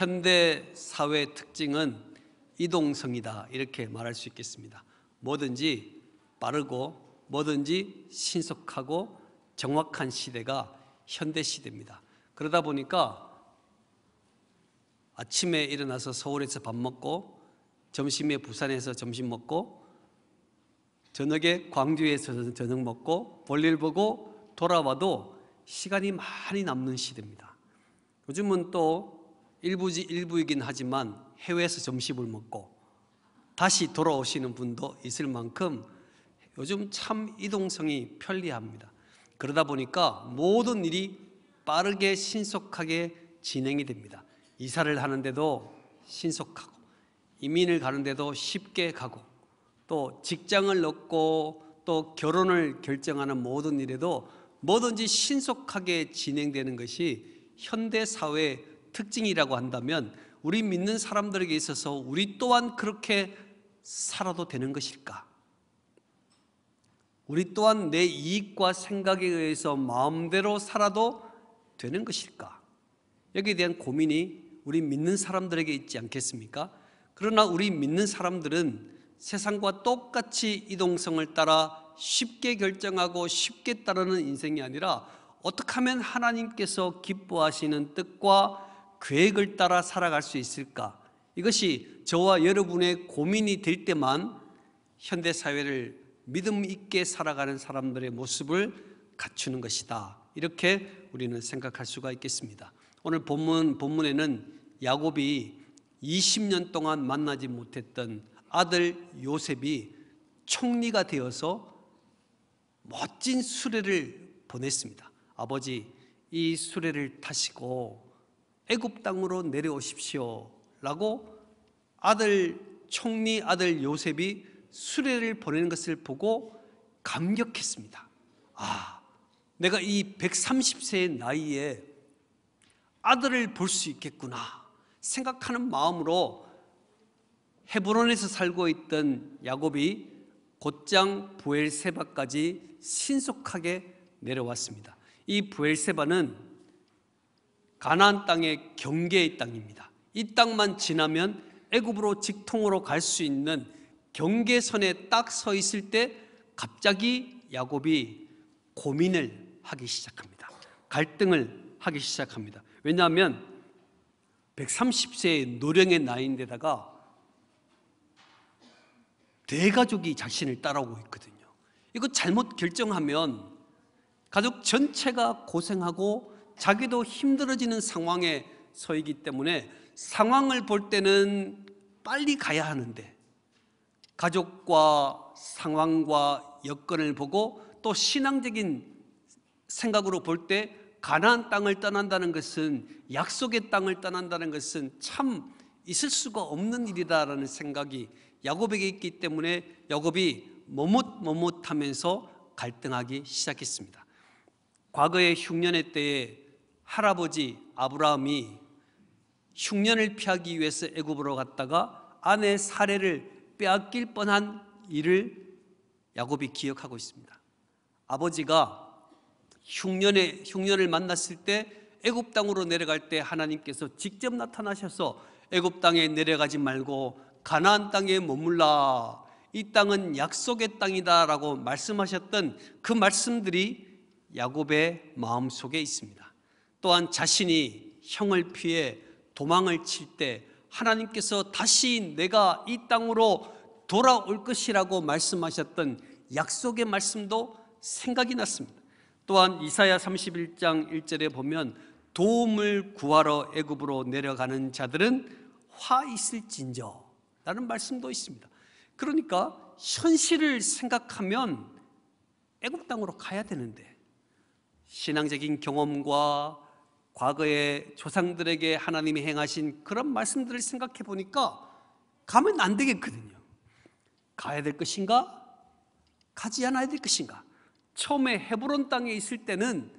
현대 사회의 특징은 이동성이다 이렇게 말할 수 있겠습니다. 뭐든지 빠르고 뭐든지 신속하고 정확한 시대가 현대 시대입니다. 그러다 보니까 아침에 일어나서 서울에서 밥 먹고 점심에 부산에서 점심 먹고 저녁에 광주에서 저녁 먹고 볼일 보고 돌아와도 시간이 많이 남는 시대입니다. 요즘은 또 일부지 일부이긴 하지만 해외에서 점심을 먹고 다시 돌아오시는 분도 있을 만큼 요즘 참 이동성이 편리합니다. 그러다 보니까 모든 일이 빠르게 신속하게 진행이 됩니다. 이사를 하는데도 신속하고 이민을 가는데도 쉽게 가고 또 직장을 얻고 또 결혼을 결정하는 모든 일에도 뭐든지 신속하게 진행되는 것이 현대 사회의 특징이라고 한다면 우리 믿는 사람들에게 있어서 우리 또한 그렇게 살아도 되는 것일까? 우리 또한 내 이익과 생각에 의해서 마음대로 살아도 되는 것일까? 여기에 대한 고민이 우리 믿는 사람들에게 있지 않겠습니까? 그러나 우리 믿는 사람들은 세상과 똑같이 이동성을 따라 쉽게 결정하고 쉽게 따르는 인생이 아니라 어떻게 하면 하나님께서 기뻐하시는 뜻과 계획을 따라 살아갈 수 있을까? 이것이 저와 여러분의 고민이 될 때만 현대 사회를 믿음 있게 살아가는 사람들의 모습을 갖추는 것이다. 이렇게 우리는 생각할 수가 있겠습니다. 오늘 본문 본문에는 야곱이 20년 동안 만나지 못했던 아들 요셉이 총리가 되어서 멋진 수레를 보냈습니다. 아버지 이 수레를 타시고 애굽 땅으로 내려오십시오라고 아들 총리 아들 요셉이 수레를 보내는 것을 보고 감격했습니다. 아, 내가 이 130세의 나이에 아들을 볼 수 있겠구나 생각하는 마음으로 헤브론에서 살고 있던 야곱이 곧장 부엘세바까지 신속하게 내려왔습니다. 이 부엘세바는 가나안 땅의 경계의 땅입니다. 이 땅만 지나면 애굽으로 직통으로 갈 수 있는 경계선에 딱 서 있을 때 갑자기 야곱이 고민을 하기 시작합니다. 갈등을 하기 시작합니다. 왜냐하면 130세의 노령의 나이인데다가 대가족이 자신을 따라오고 있거든요. 이거 잘못 결정하면 가족 전체가 고생하고 자기도 힘들어지는 상황에 서 있기 때문에 상황을 볼 때는 빨리 가야 하는데 가족과 상황과 여건을 보고 또 신앙적인 생각으로 볼 때 가나안 땅을 떠난다는 것은 약속의 땅을 떠난다는 것은 참 있을 수가 없는 일이다라는 생각이 야곱에게 있기 때문에 야곱이 머뭇머뭇하면서 갈등하기 시작했습니다. 과거의 흉년의 때에 할아버지 아브라함이 흉년을 피하기 위해서 애굽으로 갔다가 아내 사례를 빼앗길 뻔한 일을 야곱이 기억하고 있습니다. 아버지가 흉년에 흉년을 만났을 때 애굽 땅으로 내려갈 때 하나님께서 직접 나타나셔서 애굽 땅에 내려가지 말고 가나안 땅에 머물라. 이 땅은 약속의 땅이다라고 말씀하셨던 그 말씀들이 야곱의 마음속에 있습니다. 또한 자신이 형을 피해 도망을 칠 때 하나님께서 다시 내가 이 땅으로 돌아올 것이라고 말씀하셨던 약속의 말씀도 생각이 났습니다. 또한 이사야 31장 1절에 보면 도움을 구하러 애굽으로 내려가는 자들은 화 있을진저 라는 말씀도 있습니다. 그러니까 현실을 생각하면 애굽 땅으로 가야 되는데 신앙적인 경험과 과거의 조상들에게 하나님이 행하신 그런 말씀들을 생각해 보니까 가면 안 되겠거든요. 가야 될 것인가? 가지 않아야 될 것인가? 처음에 헤브론 땅에 있을 때는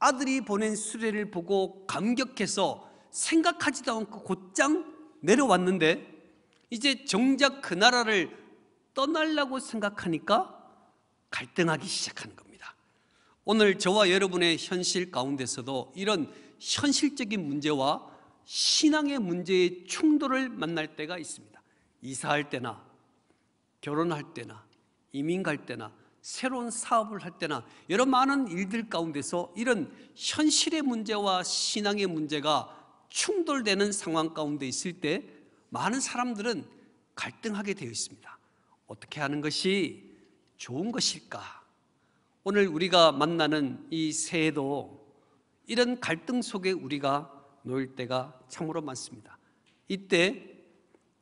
아들이 보낸 수레를 보고 감격해서 생각하지도 않고 곧장 내려왔는데 이제 정작 그 나라를 떠나려고 생각하니까 갈등하기 시작하는 겁니다. 오늘 저와 여러분의 현실 가운데서도 이런 현실적인 문제와 신앙의 문제의 충돌을 만날 때가 있습니다. 이사할 때나 결혼할 때나 이민 갈 때나 새로운 사업을 할 때나 여러 많은 일들 가운데서 이런 현실의 문제와 신앙의 문제가 충돌되는 상황 가운데 있을 때 많은 사람들은 갈등하게 되어 있습니다. 어떻게 하는 것이 좋은 것일까? 오늘 우리가 만나는 이 새해도 이런 갈등 속에 우리가 놓일 때가 참으로 많습니다. 이때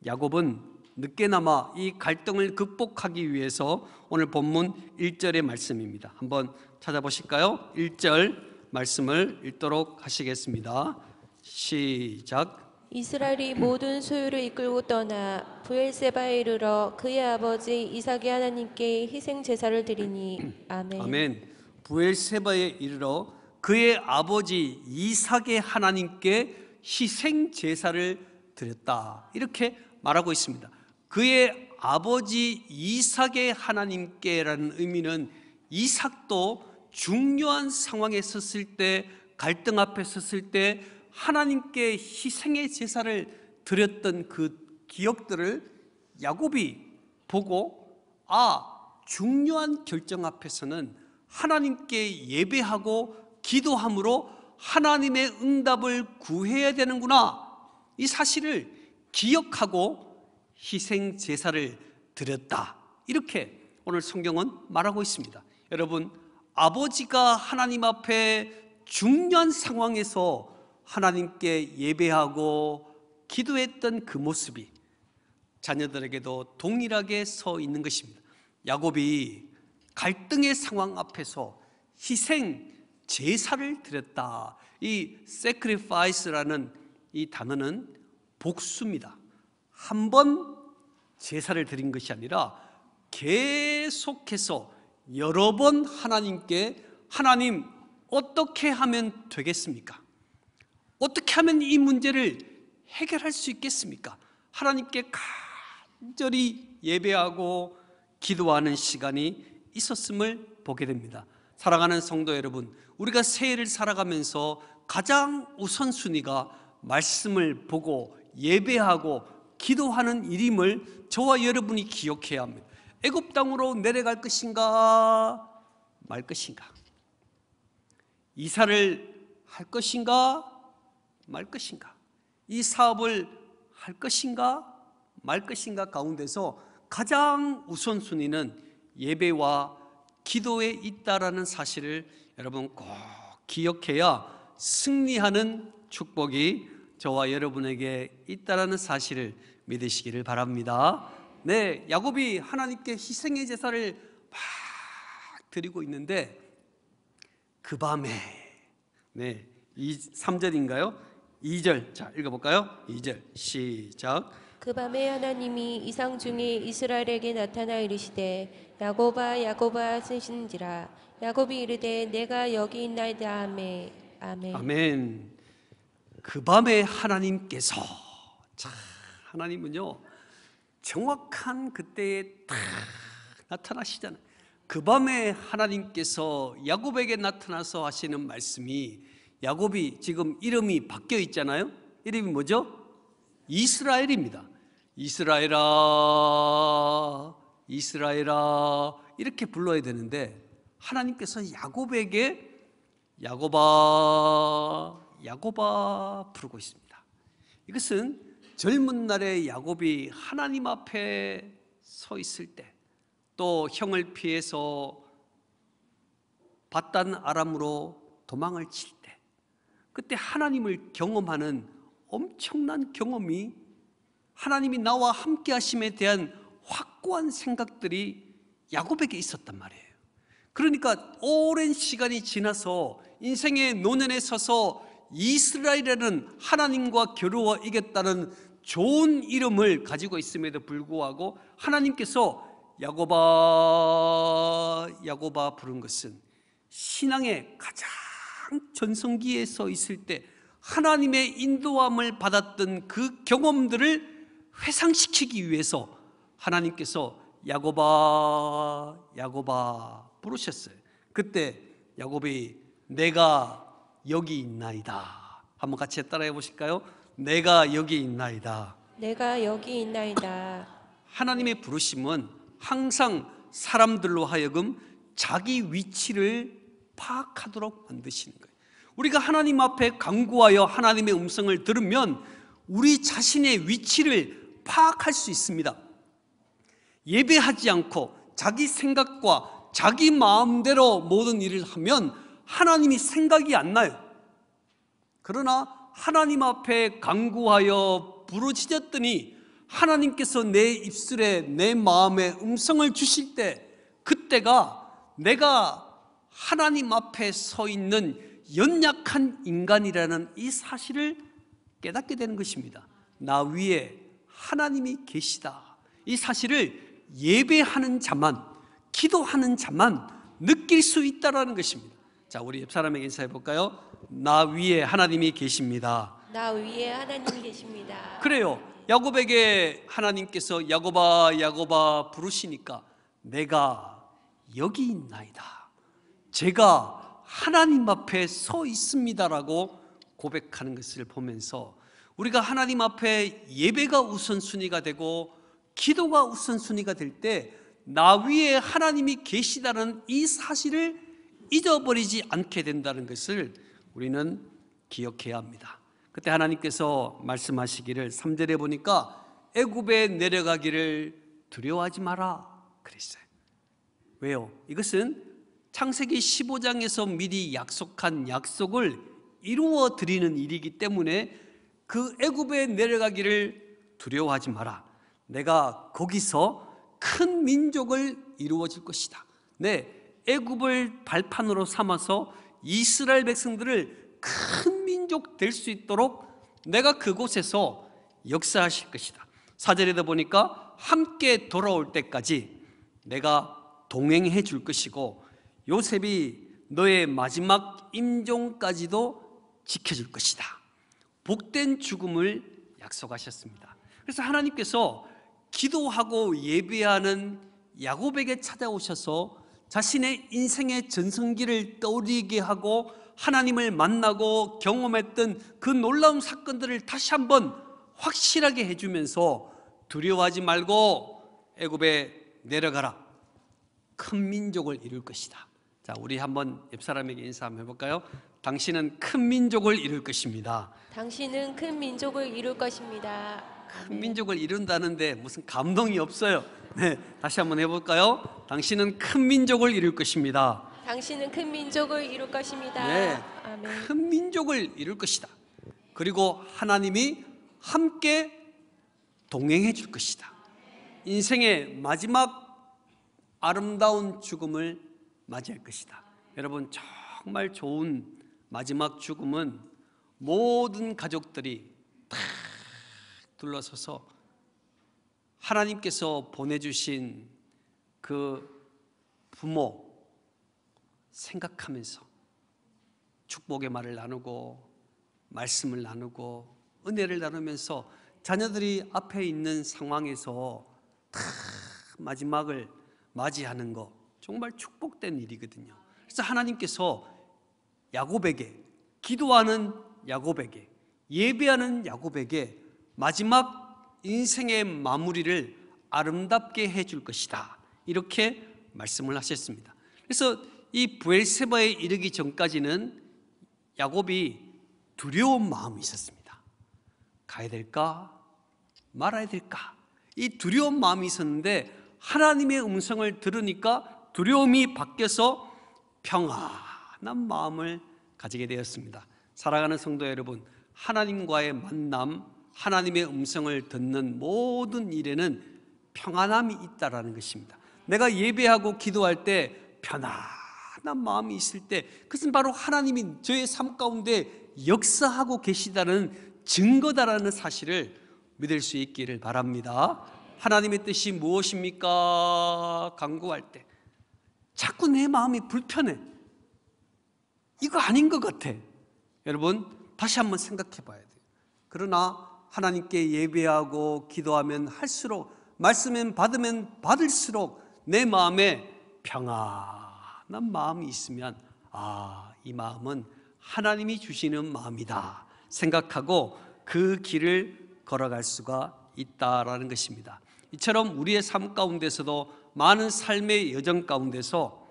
야곱은 늦게나마 이 갈등을 극복하기 위해서 오늘 본문 1절의 말씀입니다. 한번 찾아보실까요? 1절 말씀을 읽도록 하시겠습니다. 시작. 이스라엘이 모든 소유를 이끌고 떠나 부엘세바에 이르러 그의 아버지 이삭이 하나님께 희생 제사를 드리니 아멘. 아멘. 부엘세바에 이르러 그의 아버지 이삭의 하나님께 희생 제사를 드렸다. 이렇게 말하고 있습니다. 그의 아버지 이삭의 하나님께라는 의미는 이삭도 중요한 상황에 섰을 때 갈등 앞에 섰을 때 하나님께 희생의 제사를 드렸던 그 기억들을 야곱이 보고 아 중요한 결정 앞에서는 하나님께 예배하고 기도함으로 하나님의 응답을 구해야 되는구나. 이 사실을 기억하고 희생 제사를 드렸다. 이렇게 오늘 성경은 말하고 있습니다. 여러분, 아버지가 하나님 앞에 중요한 상황에서 하나님께 예배하고 기도했던 그 모습이 자녀들에게도 동일하게 서 있는 것입니다. 야곱이 갈등의 상황 앞에서 희생 제사를 드렸다. 이 sacrifice라는 이 단어는 복수입니다. 한 번 제사를 드린 것이 아니라 계속해서 여러 번 하나님께 하나님 어떻게 하면 되겠습니까? 어떻게 하면 이 문제를 해결할 수 있겠습니까? 하나님께 간절히 예배하고 기도하는 시간이 있었음을 보게 됩니다. 사랑하는 성도 여러분, 우리가 새해를 살아가면서 가장 우선순위가 말씀을 보고 예배하고 기도하는 일임을 저와 여러분이 기억해야 합니다. 애굽 땅으로 내려갈 것인가 말 것인가? 이사를 할 것인가 말 것인가? 이 사업을 할 것인가 말 것인가 가운데서 가장 우선순위는 예배와 기도에 있다라는 사실을 여러분 꼭 기억해야 승리하는 축복이 저와 여러분에게 있다라는 사실을 믿으시기를 바랍니다. 네, 야곱이 하나님께 희생의 제사를 막 드리고 있는데 그 밤에 네, 3절인가요? 2절. 자, 읽어 볼까요? 2절. 시작. 그 밤에 하나님이 이상 중에 이스라엘에게 나타나 이르시되 야곱아야곱아 쓰신지라 야곱이 이르되 내가 여기 있나이다 아멘 아멘. 아멘. 그 밤에 하나님께서 자 하나님은요 정확한 그때에 딱 나타나시잖아요. 그 밤에 하나님께서 야곱에게 나타나서 하시는 말씀이 야곱이 지금 이름이 바뀌어 있잖아요. 이름이 뭐죠? 이스라엘입니다. 이스라엘아, 이스라엘아 이렇게 불러야 되는데 하나님께서 야곱에게 야곱아, 야곱아 부르고 있습니다. 이것은 젊은 날에 야곱이 하나님 앞에 서 있을 때 또 형을 피해서 바단 아람으로 도망을 칠 때 그때 하나님을 경험하는 엄청난 경험이 하나님이 나와 함께 하심에 대한 확고한 생각들이 야곱에게 있었단 말이에요. 그러니까 오랜 시간이 지나서 인생의 노년에 서서 이스라엘에는 하나님과 겨루어 이겼다는 좋은 이름을 가지고 있음에도 불구하고 하나님께서 야고바 야고바 부른 것은 신앙의 가장 전성기에 서 있을 때 하나님의 인도함을 받았던 그 경험들을 회상시키기 위해서 하나님께서 야고바 야고바 부르셨어요. 그때 야곱이 내가 여기 있나이다. 한번 같이 따라해 보실까요? 내가 여기 있나이다. 내가 여기 있나이다. 하나님의 부르심은 항상 사람들로 하여금 자기 위치를 파악하도록 만드시는 거예요. 우리가 하나님 앞에 간구하여 하나님의 음성을 들으면 우리 자신의 위치를 파악할 수 있습니다. 예배하지 않고 자기 생각과 자기 마음대로 모든 일을 하면 하나님이 생각이 안 나요. 그러나 하나님 앞에 강구하여 부르짖었더니 하나님께서 내 입술에 내 마음에 음성을 주실 때 그때가 내가 하나님 앞에 서 있는 연약한 인간이라는 이 사실을 깨닫게 되는 것입니다. 나 위에 하나님이 계시다. 이 사실을 예배하는 자만, 기도하는 자만 느낄 수 있다라는 것입니다. 자, 우리 옆 사람에게 인사해 볼까요? 나 위에 하나님이 계십니다. 나 위에 하나님이 계십니다. 그래요. 야곱에게 하나님께서 야곱아 야곱아 부르시니까 내가 여기 있나이다. 제가 하나님 앞에 서 있습니다라고 고백하는 것을 보면서 우리가 하나님 앞에 예배가 우선순위가 되고 기도가 우선순위가 될 때 나 위에 하나님이 계시다는 이 사실을 잊어버리지 않게 된다는 것을 우리는 기억해야 합니다. 그때 하나님께서 말씀하시기를 3절에 보니까 애굽에 내려가기를 두려워하지 마라 그랬어요. 왜요? 이것은 창세기 15장에서 미리 약속한 약속을 이루어 드리는 일이기 때문에 그 애굽에 내려가기를 두려워하지 마라. 내가 거기서 큰 민족을 이루어질 것이다. 네, 애굽을 발판으로 삼아서 이스라엘 백성들을 큰 민족 될 수 있도록 내가 그곳에서 역사하실 것이다. 사절에다 보니까 함께 돌아올 때까지 내가 동행해 줄 것이고 요셉이 너의 마지막 임종까지도 지켜줄 것이다. 복된 죽음을 약속하셨습니다. 그래서 하나님께서 기도하고 예배하는 야곱에게 찾아오셔서 자신의 인생의 전성기를 떠올리게 하고 하나님을 만나고 경험했던 그 놀라운 사건들을 다시 한번 확실하게 해주면서 두려워하지 말고 애굽에 내려가라 큰 민족을 이룰 것이다 자 우리 한번 옆사람에게 인사 한번 해볼까요? 당신은 큰 민족을 이룰 것입니다. 당신은 큰 민족을 이룰 것입니다. 큰 민족을 이룬다는데 무슨 감동이 없어요. 네, 다시 한번 해볼까요? 당신은 큰 민족을 이룰 것입니다. 당신은 큰 민족을 이룰 것입니다. 네, 아멘. 큰 민족을 이룰 것이다. 그리고 하나님이 함께 동행해 줄 것이다. 인생의 마지막 아름다운 죽음을 맞이할 것이다. 여러분 정말 좋은 마지막 죽음은 모든 가족들이 다 둘러서서 하나님께서 보내주신 그 부모 생각하면서 축복의 말을 나누고 말씀을 나누고 은혜를 나누면서 자녀들이 앞에 있는 상황에서 다 마지막을 맞이하는 거 정말 축복된 일이거든요. 그래서 하나님께서 야곱에게 기도하는 야곱에게 예배하는 야곱에게 마지막 인생의 마무리를 아름답게 해줄 것이다 이렇게 말씀을 하셨습니다 그래서 이 부엘세바에 이르기 전까지는 야곱이 두려운 마음이 있었습니다 가야 될까 말아야 될까 이 두려운 마음이 있었는데 하나님의 음성을 들으니까 두려움이 바뀌어서 평화 만남 마음을 가지게 되었습니다. 사랑하는 성도 여러분, 하나님과의 만남, 하나님의 음성을 듣는 모든 일에는 평안함이 있다라는 것입니다. 내가 예배하고 기도할 때 편안한 마음이 있을 때 그것은 바로 하나님이 저의 삶 가운데 역사하고 계시다는 증거다라는 사실을 믿을 수 있기를 바랍니다. 하나님의 뜻이 무엇입니까? 강구할 때 자꾸 내 마음이 불편해. 이거 아닌 것 같아. 여러분, 다시 한번 생각해 봐야 돼요. 그러나 하나님께 예배하고 기도하면 할수록, 말씀은 받으면 받을수록 내 마음에 평안한 마음이 있으면, 아, 이 마음은 하나님이 주시는 마음이다. 생각하고 그 길을 걸어갈 수가 있다라는 것입니다. 이처럼 우리의 삶 가운데서도 많은 삶의 여정 가운데서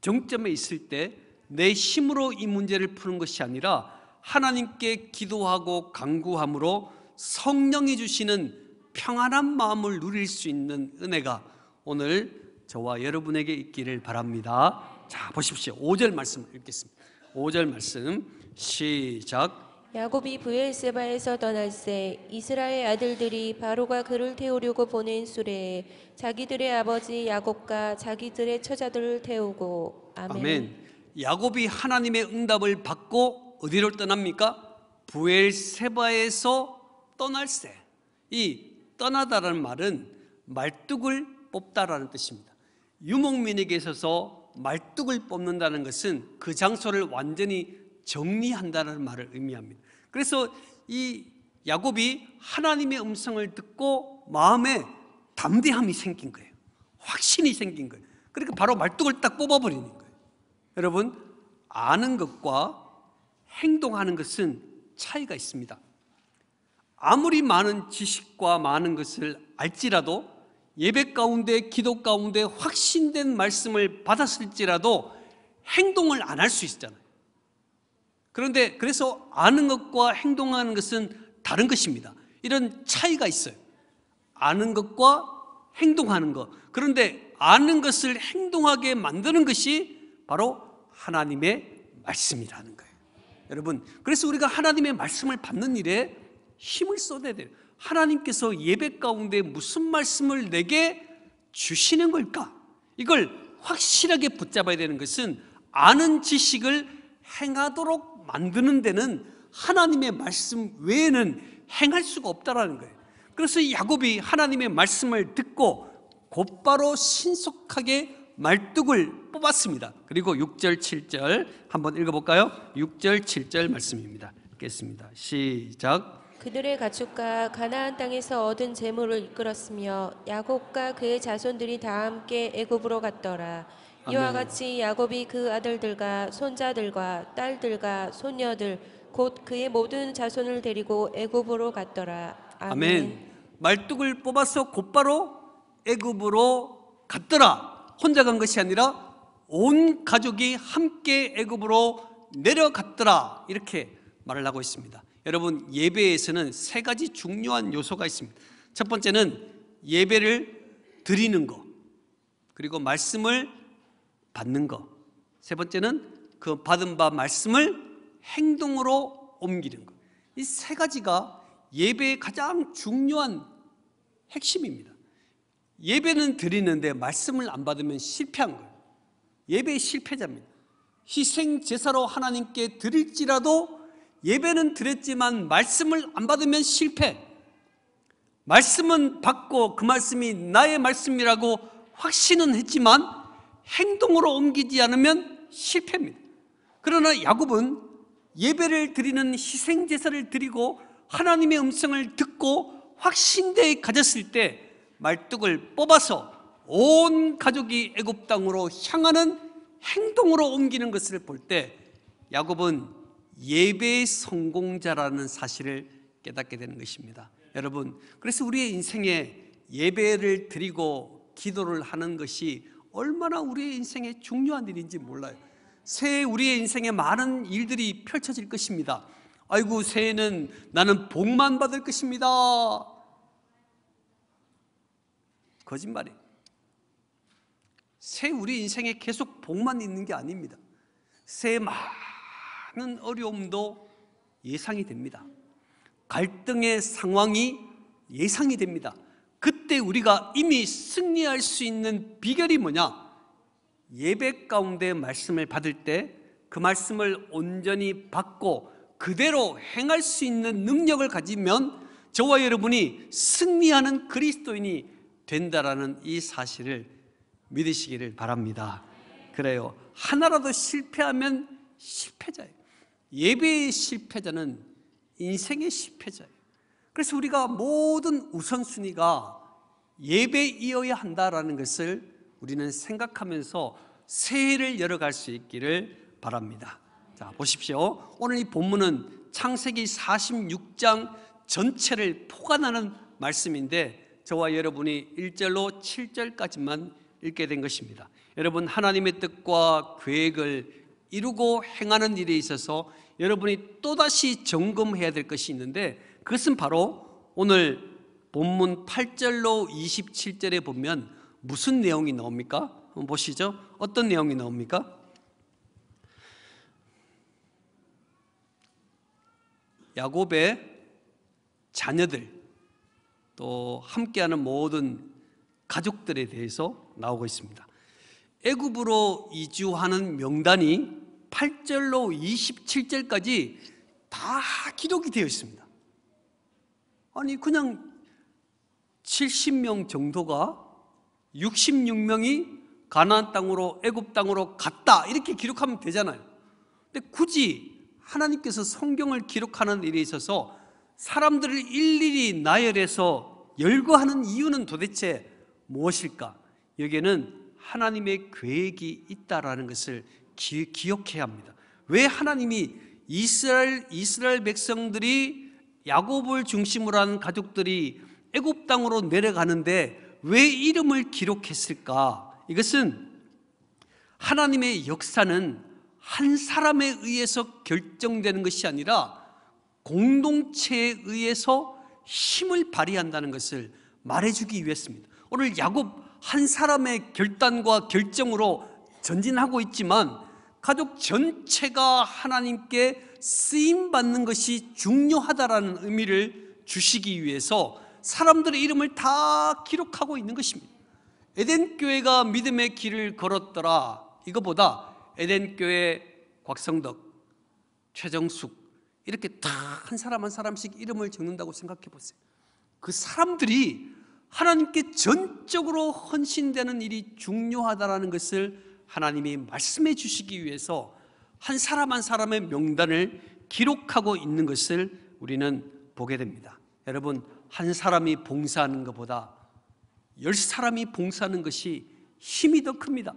정점에 있을 때내 힘으로 이 문제를 푸는 것이 아니라 하나님께 기도하고 강구함으로 성령이 주시는 평안한 마음을 누릴 수 있는 은혜가 오늘 저와 여러분에게 있기를 바랍니다. 자, 보십시오. 5절 말씀 읽겠습니다. 5절 말씀 시작. 야곱이 브엘세바에서 떠날새 이스라엘 아들들이 바로가 그를 태우려고 보낸 수레에 자기들의 아버지 야곱과 자기들의 처자들을 태우고 아멘. 아멘. 야곱이 하나님의 응답을 받고 어디로 떠납니까? 부엘세바에서 떠날세. 이 떠나다라는 말은 말뚝을 뽑다라는 뜻입니다. 유목민에게 있어서 말뚝을 뽑는다는 것은 그 장소를 완전히 정리한다는 말을 의미합니다. 그래서 이 야곱이 하나님의 음성을 듣고 마음에 담대함이 생긴 거예요. 확신이 생긴 거예요. 그러니까 바로 말뚝을 딱 뽑아버리는 거예요. 여러분 아는 것과 행동하는 것은 차이가 있습니다. 아무리 많은 지식과 많은 것을 알지라도 예배 가운데 기도 가운데 확신된 말씀을 받았을지라도 행동을 안 할 수 있잖아요. 그런데 그래서 아는 것과 행동하는 것은 다른 것입니다. 이런 차이가 있어요. 아는 것과 행동하는 것. 그런데 아는 것을 행동하게 만드는 것이 바로 하나님의 말씀이라는 거예요. 여러분, 그래서 우리가 하나님의 말씀을 받는 일에 힘을 쏟아야 돼요. 하나님께서 예배 가운데 무슨 말씀을 내게 주시는 걸까? 이걸 확실하게 붙잡아야 되는 것은 아는 지식을 행하도록 만드는 데는 하나님의 말씀 외에는 행할 수가 없다라는 거예요. 그래서 야곱이 하나님의 말씀을 듣고 곧바로 신속하게 말뚝을 뽑았습니다. 그리고 6절, 7절 한번 읽어볼까요? 6절, 7절 말씀입니다. 읽겠습니다. 시작. 그들의 가축과 가나안 땅에서 얻은 재물을 이끌었으며 야곱과 그의 자손들이 다 함께 애굽으로 갔더라. 이와 같이 야곱이 그 아들들과 손자들과 딸들과 손녀들 곧 그의 모든 자손을 데리고 애굽으로 갔더라. 아멘. 아멘. 말뚝을 뽑아서 곧바로 애굽으로 갔더라. 혼자 간 것이 아니라 온 가족이 함께 애굽으로 내려갔더라 이렇게 말을 하고 있습니다 여러분 예배에서는 세 가지 중요한 요소가 있습니다 첫 번째는 예배를 드리는 것 그리고 말씀을 받는 것세 번째는 그 받은 바 말씀을 행동으로 옮기는 것이 세 가지가 예배의 가장 중요한 핵심입니다 예배는 드리는데 말씀을 안 받으면 실패한 거예요. 예배의 실패자입니다. 희생 제사로 하나님께 드릴지라도 예배는 드렸지만 말씀을 안 받으면 실패. 말씀은 받고 그 말씀이 나의 말씀이라고 확신은 했지만 행동으로 옮기지 않으면 실패입니다. 그러나 야곱은 예배를 드리는 희생 제사를 드리고 하나님의 음성을 듣고 확신되게 가졌을 때 말뚝을 뽑아서 온 가족이 애굽 땅으로 향하는 행동으로 옮기는 것을 볼 때 야곱은 예배의 성공자라는 사실을 깨닫게 되는 것입니다. 여러분, 그래서 우리의 인생에 예배를 드리고 기도를 하는 것이 얼마나 우리의 인생에 중요한 일인지 몰라요. 새해 우리의 인생에 많은 일들이 펼쳐질 것입니다. 아이고 새해는 나는 복만 받을 것입니다. 거짓말이에요. 새 우리 인생에 계속 복만 있는 게 아닙니다. 새 많은 어려움도 예상이 됩니다. 갈등의 상황이 예상이 됩니다. 그때 우리가 이미 승리할 수 있는 비결이 뭐냐? 예배 가운데 말씀을 받을 때 그 말씀을 온전히 받고 그대로 행할 수 있는 능력을 가지면 저와 여러분이 승리하는 그리스도인이 된다라는 이 사실을 믿으시기를 바랍니다. 그래요. 하나라도 실패하면 실패자예요. 예배의 실패자는 인생의 실패자예요. 그래서 우리가 모든 우선순위가 예배이어야 한다라는 것을 우리는 생각하면서 새해를 열어갈 수 있기를 바랍니다. 자, 보십시오. 오늘 이 본문은 창세기 46장 전체를 포괄하는 말씀인데 저와 여러분이 1절로 7절까지만 읽게 된 것입니다. 여러분 하나님의 뜻과 계획을 이루고 행하는 일에 있어서 여러분이 또다시 점검해야 될 것이 있는데 그것은 바로 오늘 본문 8절로 27절에 보면 무슨 내용이 나옵니까? 보시죠. 어떤 내용이 나옵니까? 야곱의 자녀들 또 함께하는 모든 가족들에 대해서 나오고 있습니다. 애굽으로 이주하는 명단이 8절로 27절까지 다 기록이 되어 있습니다. 아니 그냥 70명 정도가 66명이 가나안 땅으로 애굽 땅으로 갔다 이렇게 기록하면 되잖아요. 근데 굳이 하나님께서 성경을 기록하는 일에 있어서 사람들을 일일이 나열해서 열거하는 이유는 도대체 무엇일까? 여기에는 하나님의 계획이 있다라는 것을 기, 기억해야 합니다. 왜 하나님이 이스라엘 이스라엘 백성들이 야곱을 중심으로 한 가족들이 애굽 땅으로 내려가는데 왜 이름을 기록했을까? 이것은 하나님의 역사는 한 사람에 의해서 결정되는 것이 아니라 공동체에 의해서 힘을 발휘한다는 것을 말해주기 위해서입니다. 오늘 야곱 한 사람의 결단과 결정으로 전진하고 있지만 가족 전체가 하나님께 쓰임 받는 것이 중요하다라는 의미를 주시기 위해서 사람들의 이름을 다 기록하고 있는 것입니다. 에덴 교회가 믿음의 길을 걸었더라. 이거보다 에덴 교회 곽성덕, 최정숙, 이렇게 다 한 사람 한 사람씩 이름을 적는다고 생각해 보세요. 그 사람들이 하나님께 전적으로 헌신되는 일이 중요하다는 것을 하나님이 말씀해 주시기 위해서 한 사람 한 사람의 명단을 기록하고 있는 것을 우리는 보게 됩니다. 여러분, 한 사람이 봉사하는 것보다 열 사람이 봉사하는 것이 힘이 더 큽니다.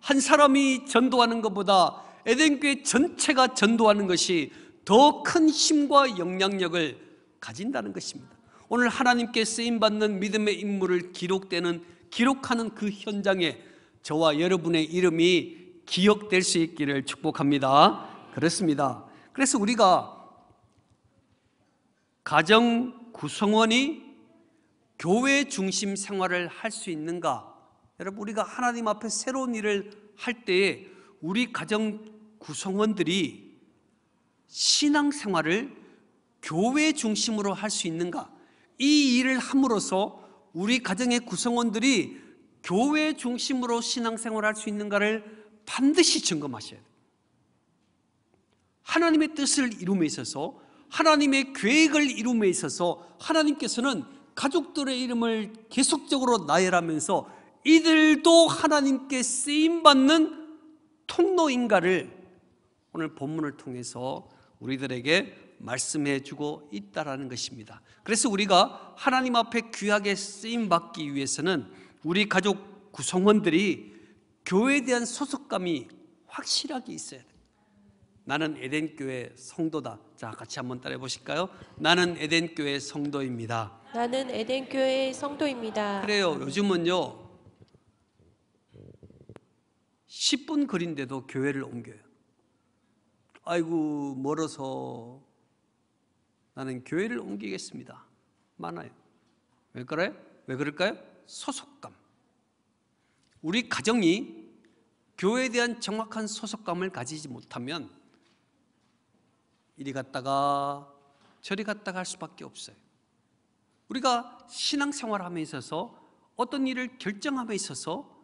한 사람이 전도하는 것보다 에덴교회 전체가 전도하는 것이 더큰 힘과 영향력을 가진다는 것입니다. 오늘 하나님께 쓰임 받는 믿음의 인물을 기록되는 기록하는 그 현장에 저와 여러분의 이름이 기억될 수 있기를 축복합니다. 그렇습니다. 그래서 우리가 가정 구성원이 교회 중심 생활을 할 수 있는가? 여러분 우리가 하나님 앞에 새로운 일을 할 때에 우리 가정 구성원들이 신앙생활을 교회 중심으로 할 수 있는가? 이 일을 함으로써 우리 가정의 구성원들이 교회 중심으로 신앙생활 할수 있는가를 반드시 점검하셔야 돼요. 하나님의 뜻을 이룸에 있어서 하나님의 계획을 이룸에 있어서 하나님께서는 가족들의 이름을 계속적으로 나열하면서 이들도 하나님께 쓰임 받는 통로인가를 오늘 본문을 통해서 우리들에게 말씀해 주고 있다라는 것입니다. 그래서 우리가 하나님 앞에 귀하게 쓰임 받기 위해서는 우리 가족 구성원들이 교회에 대한 소속감이 확실하게 있어야 돼 나는 에덴 교회 성도다. 자, 같이 한번 따라해 보실까요? 나는 에덴 교회 성도입니다. 나는 에덴 교회 성도입니다. 그래요. 요즘은요. 10분 거리인데도 교회를 옮겨요. 아이고 멀어서 나는 교회를 옮기겠습니다. 많아요. 왜 그래요? 왜 그럴까요? 소속감. 우리 가정이 교회에 대한 정확한 소속감을 가지지 못하면 이리 갔다가 저리 갔다가 할 수밖에 없어요. 우리가 신앙생활함에 있어서 어떤 일을 결정함에 있어서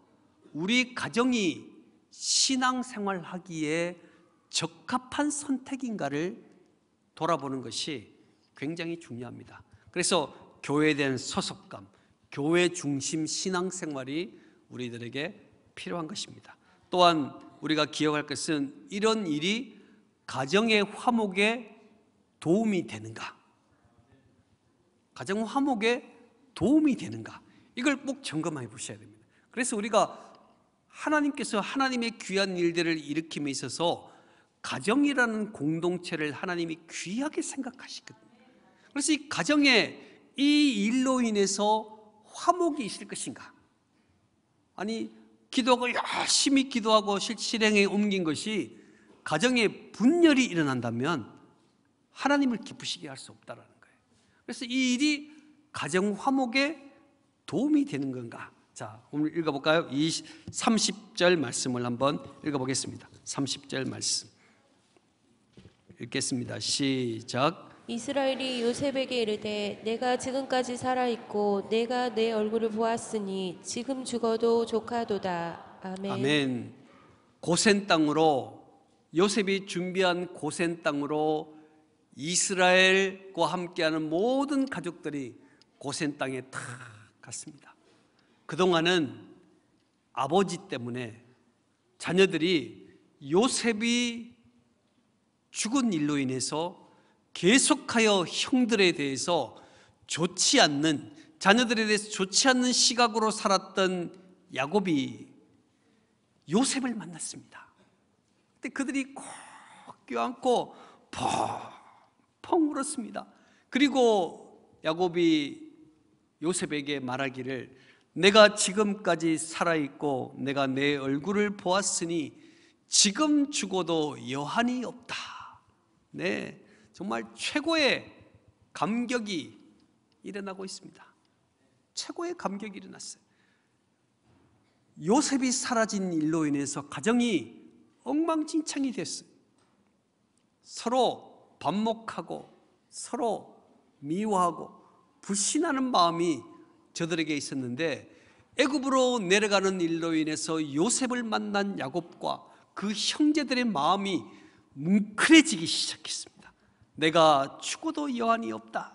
우리 가정이 신앙생활하기에 적합한 선택인가를 돌아보는 것이 굉장히 중요합니다. 그래서 교회에 대한 소속감, 교회 중심 신앙생활이 우리들에게 필요한 것입니다. 또한 우리가 기억할 것은 이런 일이 가정의 화목에 도움이 되는가? 가정 화목에 도움이 되는가? 이걸 꼭 점검해 보셔야 됩니다. 그래서 우리가 하나님께서 하나님의 귀한 일들을 일으킴에 있어서 가정이라는 공동체를 하나님이 귀하게 생각하시거든요. 그래서 이 가정에 이 일로 인해서 화목이 있을 것인가? 아니, 기도하고 열심히 기도하고 실행에 옮긴 것이 가정에 분열이 일어난다면 하나님을 기쁘시게 할 수없다라 거예요. 그래서 이 일이 가정 화목에 도움이 되는 건가? 자, 오늘 읽어볼까요? 이 30절 말씀을 한번 읽어보겠습니다. 30절 말씀. 읽겠습니다. 시작. 이스라엘이 요셉에게 이르되 내가 지금까지 살아 있고 내가 내 얼굴을 보았으니 지금 죽어도 조카도다. 아멘. 아멘. 고센 땅으로 요셉이 준비한 고센 땅으로 이스라엘과 함께하는 모든 가족들이 고센 땅에 다 갔습니다. 그동안은 아버지 때문에 자녀들이 요셉이 죽은 일로 인해서 계속하여 형들에 대해서 좋지 않는 자녀들에 대해서 좋지 않는 시각으로 살았던 야곱이 요셉을 만났습니다. 근데 그들이 꼭 껴안고 펑펑 울었습니다. 그리고 야곱이 요셉에게 말하기를 내가 지금까지 살아있고 내가 내 얼굴을 보았으니 지금 죽어도 여한이 없다. 네, 정말 최고의 감격이 일어나고 있습니다. 최고의 감격이 일어났어요. 요셉이 사라진 일로 인해서 가정이 엉망진창이 됐어요. 서로 반목하고 서로 미워하고 불신하는 마음이 저들에게 있었는데 애굽으로 내려가는 일로 인해서 요셉을 만난 야곱과 그 형제들의 마음이 뭉클해지기 시작했습니다. 내가 죽어도 여한이 없다.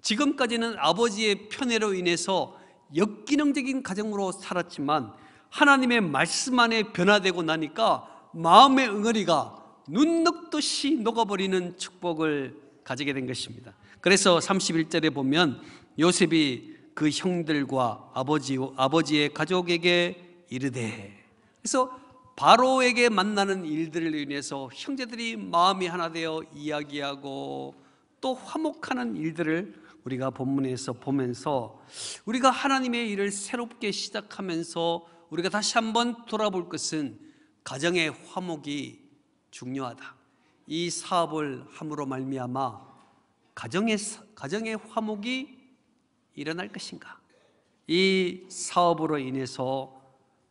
지금까지는 아버지의 편애로 인해서 역기능적인 가정으로 살았지만 하나님의 말씀 안에 변화되고 나니까 마음의 응어리가 눈 녹듯이 녹아버리는 축복을 가지게 된 것입니다. 그래서 31절에 보면 요셉이 그 형들과 아버지, 아버지의 가족에게 이르되 그래서 바로에게 만나는 일들을 인해서 형제들이 마음이 하나 되어 이야기하고 또 화목하는 일들을 우리가 본문에서 보면서 우리가 하나님의 일을 새롭게 시작하면서 우리가 다시 한번 돌아볼 것은 가정의 화목이 중요하다. 이 사업을 함으로 말미암아 가정의 가정의 화목이 일어날 것인가? 이 사업으로 인해서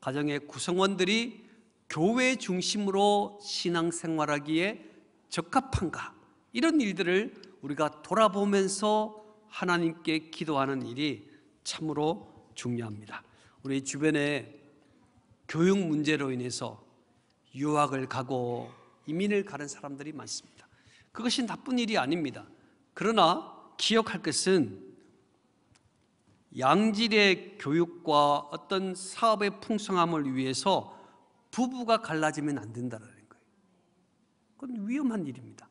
가정의 구성원들이 교회 중심으로 신앙생활하기에 적합한가? 이런 일들을 우리가 돌아보면서 하나님께 기도하는 일이 참으로 중요합니다. 우리 주변에 교육 문제로 인해서 유학을 가고 이민을 가는 사람들이 많습니다. 그것이 나쁜 일이 아닙니다. 그러나 기억할 것은 양질의 교육과 어떤 사업의 풍성함을 위해서 부부가 갈라지면 안된다는 거예요. 그건 위험한 일입니다.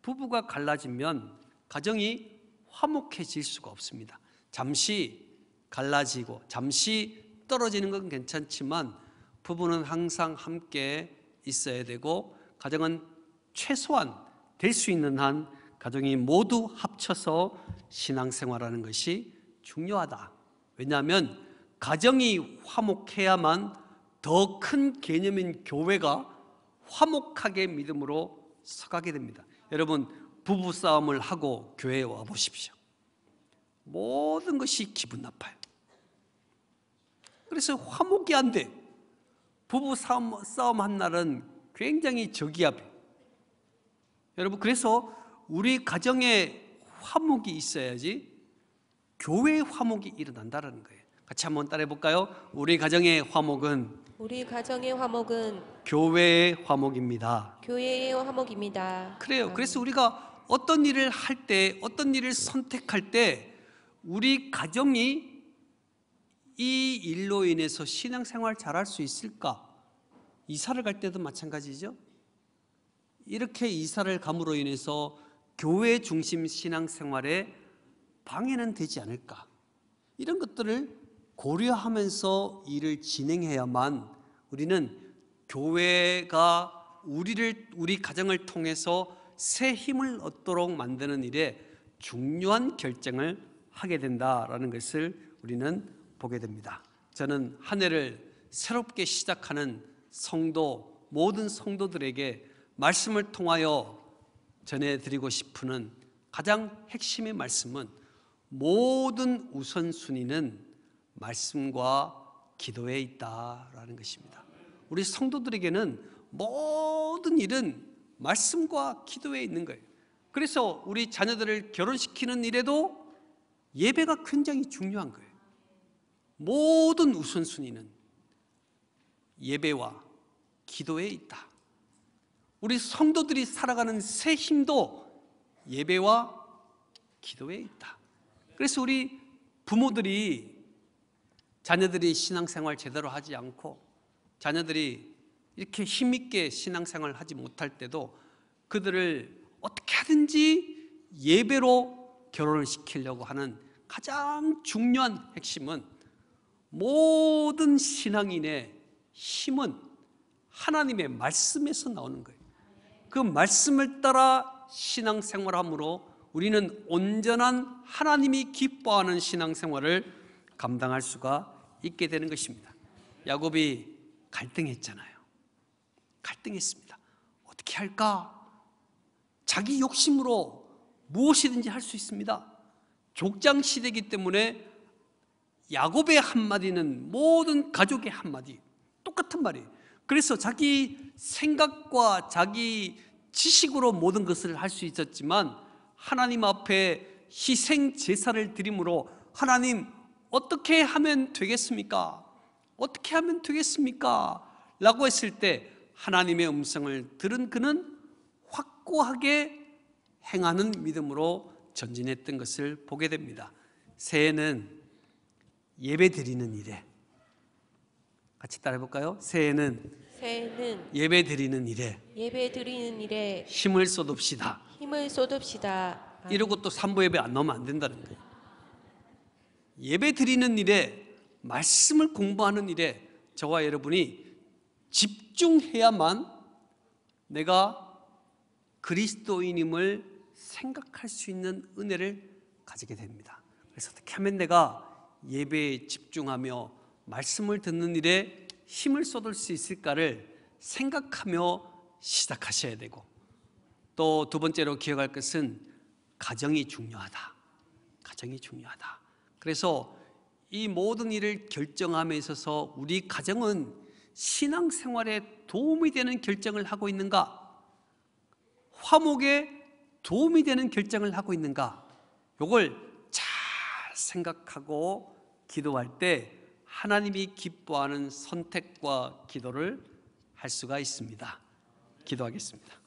부부가 갈라지면 가정이 화목해질 수가 없습니다. 잠시 갈라지고 잠시 떨어지는 건 괜찮지만 부부는 항상 함께 있어야 되고 가정은 최소한 될 수 있는 한 가정이 모두 합쳐서 신앙생활하는 것이 중요하다. 왜냐하면 가정이 화목해야만 더큰 개념인 교회가 화목하게 믿음으로 서가게 됩니다. 여러분 부부 싸움을 하고 교회에 와 보십시오. 모든 것이 기분 나빠요. 그래서 화목이 안 돼. 부부 싸움, 싸움 한 날은 굉장히 저기압이. 여러분 그래서 우리 가정에 화목이 있어야지 교회 화목이 일어난다는 거예요. 같이 한번 따라해 볼까요? 우리 가정의 화목은 우리 가정의 화목은 교회의 화목입니다. 교회의 화목입니다. 그래요. 그래서 우리가 어떤 일을 할 때, 어떤 일을 선택할 때 우리 가정이 이 일로 인해서 신앙생활 잘할 수 있을까? 이사를 갈 때도 마찬가지죠. 이렇게 이사를 감으로 인해서 교회 중심 신앙생활에 방해는 되지 않을까? 이런 것들을 고려하면서 일을 진행해야만 우리는 교회가 우리를 우리 가정을 통해서 새 힘을 얻도록 만드는 일에 중요한 결정을 하게 된다라는 것을 우리는 보게 됩니다. 저는 한 해를 새롭게 시작하는 성도 모든 성도들에게 말씀을 통하여 전해드리고 싶은 가장 핵심의 말씀은 모든 우선순위는 말씀과 기도에 있다라는 것입니다. 우리 성도들에게는 모든 일은 말씀과 기도에 있는 거예요. 그래서 우리 자녀들을 결혼시키는 일에도 예배가 굉장히 중요한 거예요. 모든 우선순위는 예배와 기도에 있다. 우리 성도들이 살아가는 새 힘도 예배와 기도에 있다. 그래서 우리 부모들이 자녀들이 신앙생활 제대로 하지 않고 자녀들이 이렇게 힘있게 신앙생활 하지 못할 때도 그들을 어떻게 하든지 예배로 결혼을 시키려고 하는 가장 중요한 핵심은 모든 신앙인의 힘은 하나님의 말씀에서 나오는 거예요. 그 말씀을 따라 신앙생활함으로 우리는 온전한 하나님이 기뻐하는 신앙생활을 감당할 수가 있습니다 있게 되는 것입니다. 야곱이 갈등했잖아요. 갈등했습니다. 어떻게 할까? 자기 욕심으로 무엇이든지 할 수 있습니다. 족장 시대이기 때문에 야곱의 한마디는 모든 가족의 한마디 똑같은 말이에요. 그래서 자기 생각과 자기 지식으로 모든 것을 할 수 있었지만 하나님 앞에 희생 제사를 드림으로 하나님 어떻게 하면 되겠습니까? 어떻게 하면 되겠습니까? 라고 했을 때 하나님의 음성을 들은 그는 확고하게 행하는 믿음으로 전진했던 것을 보게 됩니다. 새해는 예배 드리는 일에 같이 따라해 볼까요? 새해는 새해는 예배 드리는 일에 예배 드리는 일에 힘을 쏟읍시다. 힘을 쏟읍시다. 이러고 또 삼부 예배 안 넣으면 안 된다는 거예요. 예배 드리는 일에 말씀을 공부하는 일에 저와 여러분이 집중해야만 내가 그리스도인임을 생각할 수 있는 은혜를 가지게 됩니다. 그래서 어떻게 하면 내가 예배에 집중하며 말씀을 듣는 일에 힘을 쏟을 수 있을까를 생각하며 시작하셔야 되고 또 두 번째로 기억할 것은 가정이 중요하다. 가정이 중요하다. 그래서 이 모든 일을 결정함에 있어서 우리 가정은 신앙생활에 도움이 되는 결정을 하고 있는가? 화목에 도움이 되는 결정을 하고 있는가? 이걸잘 생각하고 기도할 때 하나님이 기뻐하는 선택과 기도를 할 수가 있습니다. 기도하겠습니다.